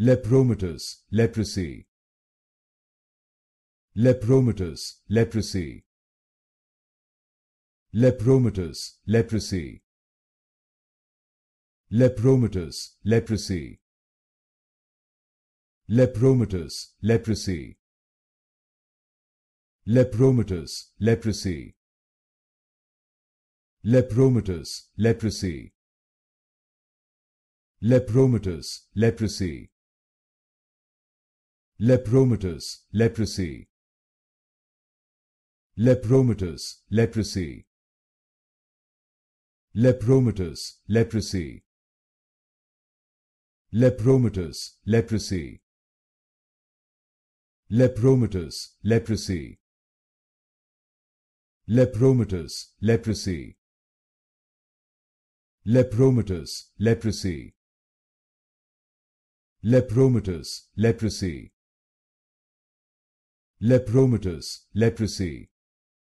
lepromatous leprosy lepromatous leprosy lepromatous leprosy lepromatous leprosy lepromatous leprosy lepromatous leprosy lepromatous leprosy lepromatous leprosy lepromatous leprosy lepromatous leprosy lepromatous leprosy lepromatous leprosy lepromatous leprosy lepromatous leprosy lepromatous leprosy lepromatous leprosy leprometers, leprosy,